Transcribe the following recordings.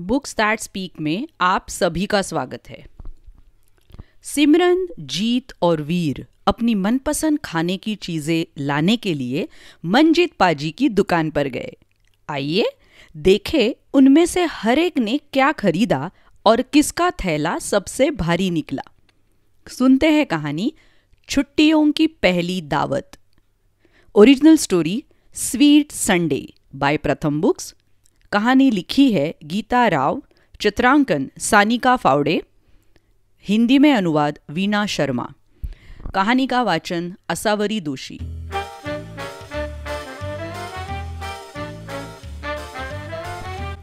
books that speak में आप सभी का स्वागत है सिमरन जीत और वीर अपनी मनपसंद खाने की चीज़ें लाने के लिए मनजीत पाजी की दुकान पर गए आइए देखें उनमें से हर एक ने क्या खरीदा और किसका थैला सबसे भारी निकला सुनते हैं कहानी छुट्टियों की पहली दावत original story sweet Sunday by Pratham books कहानी लिखी है गीता राव चित्रांकन सानिका फावड़े हिंदी में अनुवाद वीना शर्मा कहानी का वाचन असावरी दोषी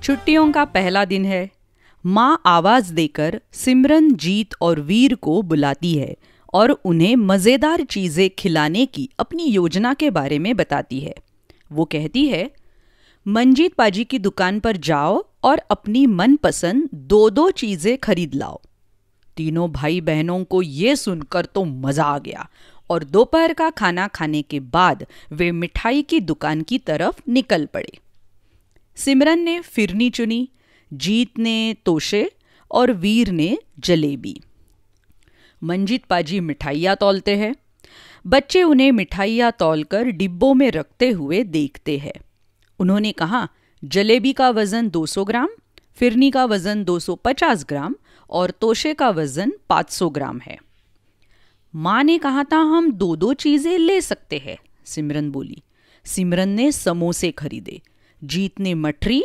छुट्टियों का पहला दिन है माँ आवाज देकर सिमरन जीत और वीर को बुलाती है और उन्हें मज़ेदार चीज़ें खिलाने की अपनी योजना के बारे में बताती है वो कहती है मंजीत पाजी की दुकान पर जाओ और अपनी मनपसंद दो दो चीज़ें खरीद लाओ तीनों भाई बहनों को ये सुनकर तो मज़ा आ गया और दोपहर का खाना खाने के बाद वे मिठाई की दुकान की तरफ निकल पड़े सिमरन ने फिरनी चुनी जीत ने तोशे और वीर ने जलेबी मंजीत पाजी मिठाइयाँ तोलते हैं बच्चे उन्हें मिठाइयाँ तोलकर डिब्बों में रखते हुए देखते हैं उन्होंने कहा जलेबी का वज़न 200 ग्राम फिरनी का वज़न 250 ग्राम और तोशे का वज़न 500 ग्राम है माँ ने कहा था हम दो दो चीज़ें ले सकते हैं सिमरन बोली सिमरन ने समोसे खरीदे जीत ने मठरी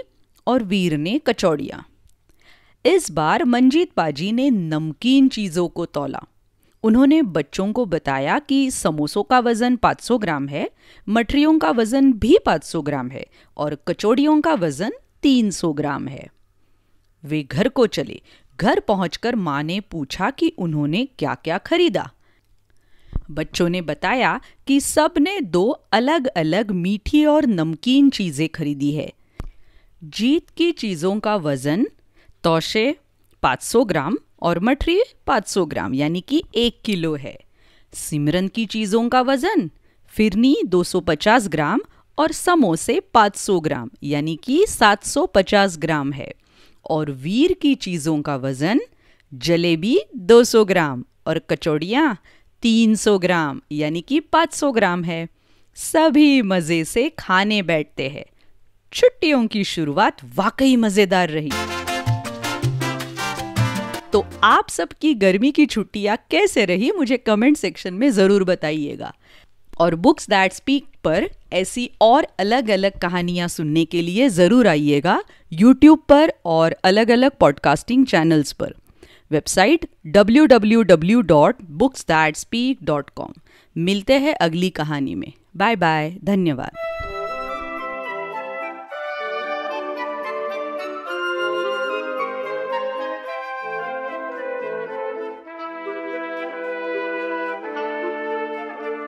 और वीर ने कचौड़िया इस बार मंजीत बाजी ने नमकीन चीज़ों को तोला उन्होंने बच्चों को बताया कि समोसों का वज़न 500 ग्राम है मठरियों का वज़न भी 500 ग्राम है और कचौड़ियों का वज़न 300 ग्राम है वे घर को चले घर पहुंचकर माँ ने पूछा कि उन्होंने क्या क्या खरीदा बच्चों ने बताया कि सब ने दो अलग अलग मीठी और नमकीन चीज़ें खरीदी है जीत की चीज़ों का वज़न तोशे 500 ग्राम और मठरी 500 ग्राम यानी कि एक किलो है सिमरन की चीज़ों का वज़न फिरनी 250 ग्राम और समोसे 500 ग्राम यानी कि 750 ग्राम है और वीर की चीज़ों का वज़न जलेबी 200 ग्राम और कचौड़ियाँ 300 ग्राम यानी कि 500 ग्राम है सभी मज़े से खाने बैठते हैं छुट्टियों की शुरुआत वाकई मज़ेदार रही तो आप सबकी गर्मी की छुट्टियां कैसे रही मुझे कमेंट सेक्शन में ज़रूर बताइएगा और बुक्स दैट स्पीक पर ऐसी और अलग अलग कहानियां सुनने के लिए ज़रूर आइएगा यूट्यूब पर और अलग अलग पॉडकास्टिंग चैनल्स पर वेबसाइट www.booksdatspeak.com मिलते हैं अगली कहानी में बाय बाय धन्यवाद